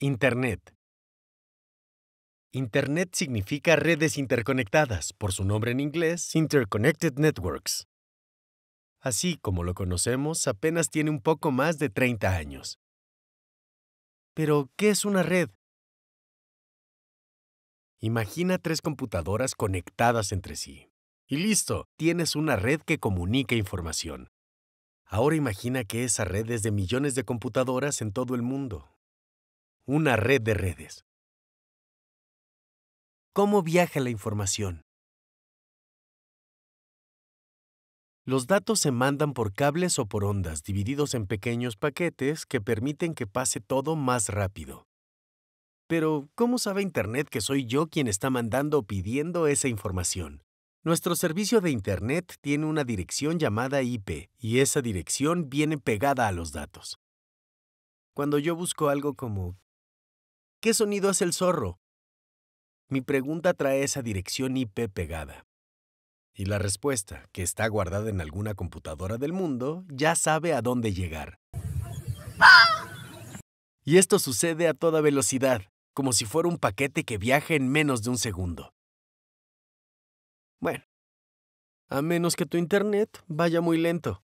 Internet. Internet significa redes interconectadas, por su nombre en inglés, Interconnected Networks. Así como lo conocemos, apenas tiene un poco más de 30 años. Pero, ¿qué es una red? Imagina tres computadoras conectadas entre sí. Y listo, tienes una red que comunica información. Ahora imagina que esa red es de millones de computadoras en todo el mundo, una red de redes. ¿Cómo viaja la información? Los datos se mandan por cables o por ondas divididos en pequeños paquetes que permiten que pase todo más rápido. Pero, ¿cómo sabe Internet que soy yo quien está mandando o pidiendo esa información? Nuestro servicio de Internet tiene una dirección llamada IP y esa dirección viene pegada a los datos. Cuando yo busco algo como ¿Qué sonido hace el zorro? Mi pregunta trae esa dirección IP pegada. Y la respuesta, que está guardada en alguna computadora del mundo, ya sabe a dónde llegar. Y esto sucede a toda velocidad, como si fuera un paquete que viaje en menos de un segundo. Bueno, a menos que tu internet vaya muy lento.